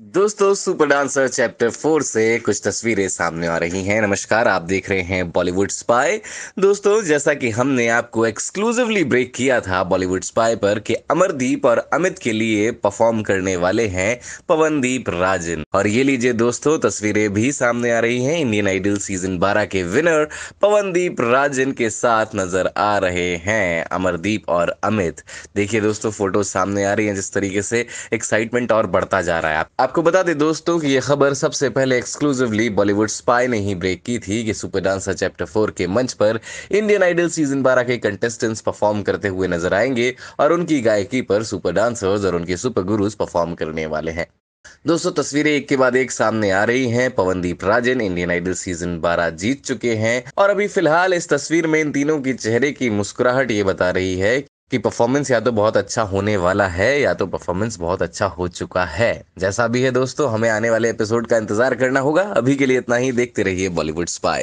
दोस्तों super dancer chapter four से कुछ तस्वीरें सामने आ रही हैं नमस्कार आप देख रहे हैं बॉलीवुड स्पाई दोस्तों जैसा कि हमने आपको एक्सक्लूसिवली ब्रेक किया था बॉलीवुड स्पाई पर कि अमरदीप और अमित के लिए परफॉर्म करने वाले हैं पवनदीप राजन और ये लीजिए दोस्तों तस्वीरें भी सामने आ रही हैं इंडियन आइडल सीजन बारह के विनर पवनदीप राजन के साथ नजर आ रहे हैं अमरदीप और अमित देखिए दोस्तों फोटो सामने आ रही है जिस तरीके से एक्साइटमेंट और बढ़ता जा रहा है आपको बता दें दोस्तों कि ये खबर सबसे पहले एक्सक्लूसिवली बॉलीवुड स्पाई ने ही ब्रेक की थी कि सुपर डांसर चैप्टर फोर के मंच पर इंडियन आइडल सीजन बारह के कंटेस्टेंट्स परफॉर्म करते हुए नजर आएंगे और उनकी गायकी पर सुपर डांसर्स और उनके सुपर गुरुज परफॉर्म करने वाले हैं दोस्तों तस्वीरें एक के बाद एक सामने आ रही हैं Pawandeep Rajan Indian Idol season 12 जीत चुके हैं और अभी फिलहाल इस तस्वीर में इन तीनों के चेहरे की मुस्कुराहट ये बता रही है कि परफॉर्मेंस या तो बहुत अच्छा होने वाला है या तो परफॉर्मेंस बहुत अच्छा हो चुका है जैसा भी है दोस्तों हमें आने वाले एपिसोड का इंतजार करना होगा अभी के लिए इतना ही देखते रहिए बॉलीवुड स्पाई